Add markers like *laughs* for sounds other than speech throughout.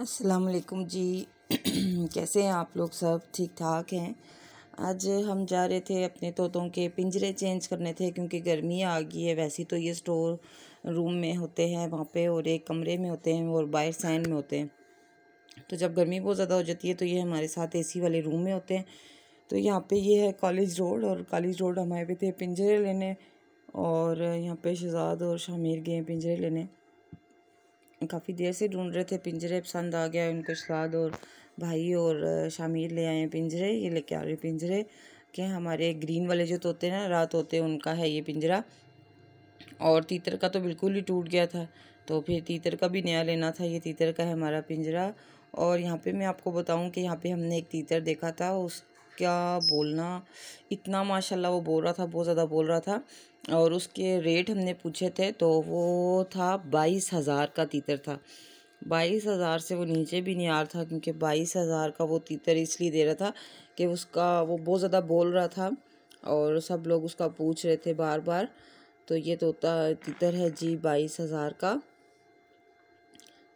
अस्सलाम वालेकुम जी *clears throat* कैसे हैं आप लोग सब ठीक ठाक हैं आज हम जा रहे थे अपने तोतों के पिंजरे चेंज करने थे क्योंकि गर्मी आ गई है वैसे तो ये स्टोर रूम में होते हैं वहाँ पे और एक कमरे में होते हैं और बाहर साइन में होते हैं तो जब गर्मी बहुत ज़्यादा हो जाती है तो ये हमारे साथ ए वाले रूम में होते हैं तो यहाँ पर ये है कॉलेज रोड और कॉलेज रोड हमारे पे थे पिंजरे लेने और यहाँ पर शहजाद और शामिर गए पिंजरे लेने काफ़ी देर से ढूंढ रहे थे पिंजरे पसंद आ गया उनको शाद और भाई और शामिर ले आए पिंजरे ये लेके आ रहे पिंजरे के हमारे ग्रीन वाले जो तोते ना रात होते उनका है ये पिंजरा और तीतर का तो बिल्कुल ही टूट गया था तो फिर तीतर का भी नया लेना था ये तीतर का है हमारा पिंजरा और यहाँ पे मैं आपको बताऊँ कि यहाँ पे हमने एक तीतर देखा था उसका बोलना इतना माशाल्लाह वो बोल रहा था बहुत ज़्यादा बोल रहा था और उसके रेट हमने पूछे थे तो वो था बाईस हज़ार का तीतर था बाईस हज़ार से वो नीचे भी नहीं आ रहा था क्योंकि बाईस हज़ार का वो तीतर इसलिए दे रहा था कि उसका वो बहुत ज़्यादा बोल रहा था और सब लोग उसका पूछ रहे थे बार बार तो ये तोता तो तीतर है जी बाईस हज़ार का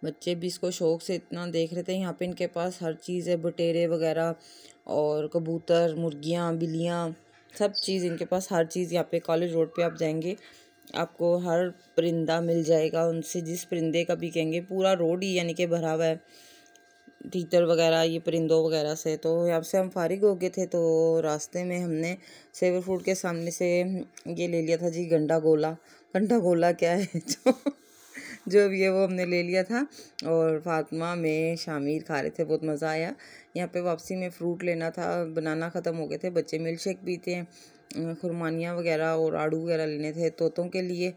बच्चे भी इसको शौक़ से इतना देख रहे थे यहाँ पे इनके पास हर चीज़ है बटेरे वगैरह और कबूतर मुर्गियाँ बिल्लियाँ सब चीज़ इनके पास हर चीज़ यहाँ पे कॉलेज रोड पे आप जाएंगे आपको हर परिंदा मिल जाएगा उनसे जिस परिंदे का भी कहेंगे पूरा रोड ही यानी कि भरा हुआ है टीतर वगैरह ये परिंदों वगैरह से तो यहाँ से हम फारिग हो गए थे तो रास्ते में हमने सेवर फूड के सामने से ये ले लिया था जी गंडा गोला गंडा गोला क्या है *laughs* जो जो भी है वो हमने ले लिया था और फातिमा में शामिर खा रहे थे बहुत मज़ा आया यहाँ पे वापसी में फ्रूट लेना था बनाना ख़त्म हो गए थे बच्चे मिल्क शेक पीते हैं खुरमानियाँ वगैरह और आड़ू वगैरह लेने थे तोतों के लिए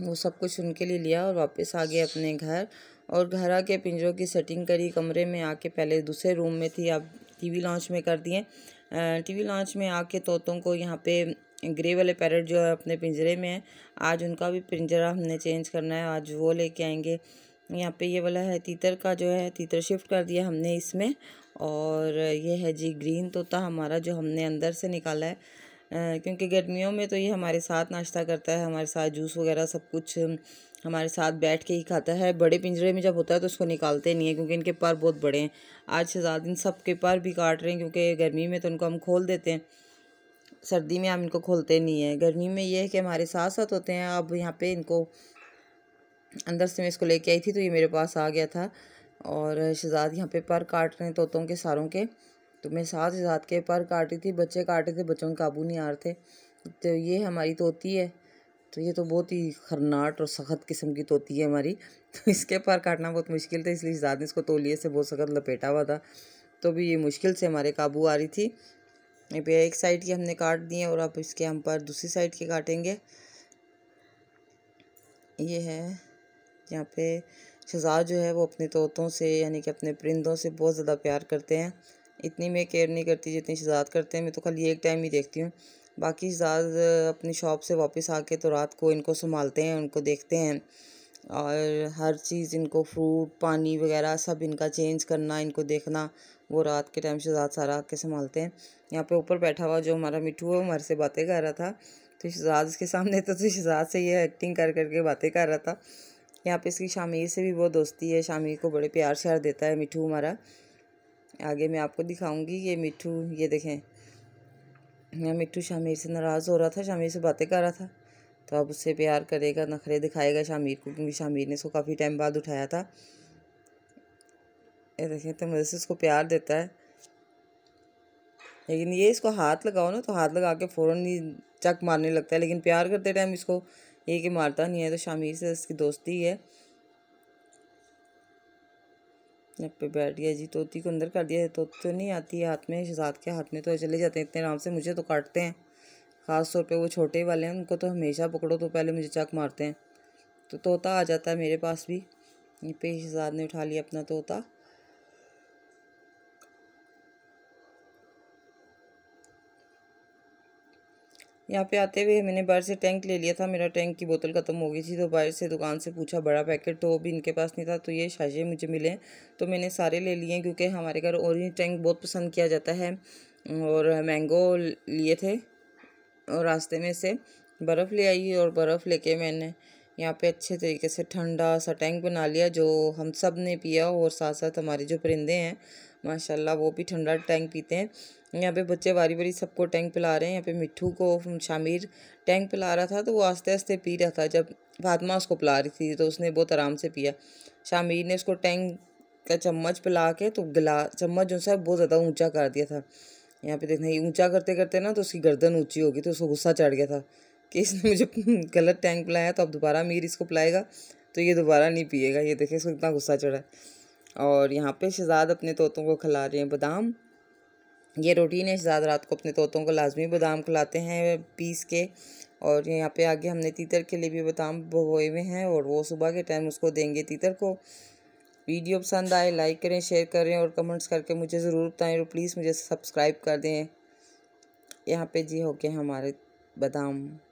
वो सब कुछ उनके लिए लिया और वापस आ गए अपने घर और घर आके पिंजरों की सेटिंग करी कमरे में आके पहले दूसरे रूम में थी आप टीवी लॉन्च में कर दिए टीवी लॉन्च में आके तोतों को यहाँ पे ग्रे वाले पैरट जो है अपने पिंजरे में है आज उनका भी पिंजरा हमने चेंज करना है आज वो लेके आएंगे यहाँ पे ये वाला है तीतर का जो है तीतर शिफ्ट कर दिया हमने इसमें और ये है जी ग्रीन तोता हमारा जो हमने अंदर से निकाला है क्योंकि गर्मियों में तो ये हमारे साथ नाश्ता करता है हमारे साथ जूस वगैरह सब कुछ हमारे साथ बैठ के ही खाता है बड़े पिंजरे में जब होता है तो उसको निकालते नहीं है क्योंकि इनके पर बहुत बड़े हैं आज से ज़्यादा दिन सब के पर भी काट रहे हैं क्योंकि गर्मी में तो उनको हम खोल देते हैं सर्दी में हम इनको खोलते नहीं हैं गर्मी में ये है कि हमारे साथ साथ होते हैं अब यहाँ पे इनको अंदर से मैं इसको लेके आई थी तो ये मेरे पास आ गया था और शहजाद यहाँ पे पर काट रहे हैं तोतों के सारों के तो मैं साथ शहजाद के पर काट रही थी बच्चे काट रहे थे बच्चों के काबू नहीं आ रहे थे तो ये हमारी तोती है तो ये तो बहुत ही खरनाट और सख्त किस्म की तोती है हमारी तो इसके पर काटना बहुत मुश्किल था इसलिए शहजाद ने इसको तोलिए से बहुत सख्त लपेटा हुआ था तो भी ये मुश्किल से हमारे काबू आ रही थी पे एक साइड के हमने काट दिए और अब इसके हम पर दूसरी साइड के काटेंगे ये है यहाँ पे शहजाद जो है वो अपने तोतों से यानी कि अपने परिंदों से बहुत ज़्यादा प्यार करते हैं इतनी मैं केयर नहीं करती जितनी शहजाद करते हैं मैं तो खाली एक टाइम ही देखती हूँ बाकी शहजाद अपनी शॉप से वापस आके तो रात को इनको संभालते हैं उनको देखते हैं और हर चीज़ इनको फ्रूट पानी वगैरह सब इनका चेंज करना इनको देखना वो रात के टाइम शहजाद सारा आके संभालते हैं यहाँ पे ऊपर बैठा हुआ जो हमारा मिठू है हमारे से बातें कर रहा था तो शहजाद के सामने तो, तो शहजाद से ये एक्टिंग कर करके बातें कर रहा था यहाँ पे इसकी शामीर से भी बहुत दोस्ती है शामीर को बड़े प्यार श्यार देता है मिठू हमारा आगे मैं आपको दिखाऊंगी ये मिठू ये देखें मैं मिठू शामीर से नाराज़ हो रहा था शामीर से बातें कर रहा था तो अब उससे प्यार करेगा नखरे दिखाएगा शामीर को क्योंकि शामीर ने इसको काफ़ी टाइम बाद उठाया था ये देखें तो मजे से उसको प्यार देता है लेकिन ये इसको हाथ लगाओ ना तो हाथ लगा के फ़ौरन ही चक मारने लगता है लेकिन प्यार करते टाइम इसको ये कि मारता नहीं है तो शामिर से उसकी दोस्ती है यहाँ पे बैठ गया जी तोती को अंदर कर दिया तो तो नहीं आती है हाथ में शहजाद के हाथ में तो चले जाते हैं इतने आराम से मुझे तो काटते हैं ख़ास तौर पे वो छोटे वाले हैं उनको तो हमेशा पकड़ो तो पहले मुझे चक मारते हैं तो तोता आ जाता है मेरे पास भी यहाँ पे शहजाद ने उठा लिया अपना तोता यहाँ पे आते हुए मैंने बाहर से टैंक ले लिया था मेरा टैंक की बोतल ख़त्म हो गई थी तो बाहर से दुकान से पूछा बड़ा पैकेट तो भी इनके पास नहीं था तो ये शाशे मुझे मिले तो मैंने सारे ले लिए क्योंकि हमारे घर ऑरेंज टैंक बहुत पसंद किया जाता है और मैंगो लिए थे और रास्ते में से बर्फ़ ले आई और बर्फ़ लेके मैंने यहाँ पे अच्छे तरीके से ठंडा सा टैंक बना लिया जो हम सब ने पिया और साथ साथ हमारे जो परिंदे हैं माशाल्लाह वो भी ठंडा टैंक पीते हैं यहाँ पे बच्चे बारी बारी सबको टैंक पिला रहे हैं यहाँ पे मिट्ठू को शामिर टैंक पिला रहा था तो वो आस्ते आस्ते पी रहा था जब फातमा उसको पिला रही थी तो उसने बहुत आराम से पिया शामिर ने उसको टैंक का चम्मच पिला के तो गिला चम्मच जो सा बहुत ज़्यादा ऊँचा कर दिया था यहाँ पे देखना ये ऊँचा करते करते ना तो उसकी गर्दन ऊँची होगी तो उसको गुस्सा चढ़ गया था कि इसने मुझे *laughs* गलत टैंक पिलाया तो अब दोबारा मीर इसको पिलाएगा तो ये दोबारा नहीं पिएगा ये देखिए इसको इतना गुस्सा चढ़ा है और यहाँ पे शहजाद अपने तोतों को खिला रहे हैं बादाम ये रूटीन है शहजाद रात को अपने तोतों को लाजमी बादाम खिलाते हैं पीस के और यहाँ पे आगे हमने तीतर के लिए भी बादाम भगोए हुए हैं और वो सुबह के टाइम उसको देंगे तीतर को वीडियो पसंद आए लाइक करें शेयर करें और कमेंट्स करके मुझे ज़रूर बताएं और प्लीज़ मुझे सब्सक्राइब कर दें यहाँ पे जी हो गए हमारे बादाम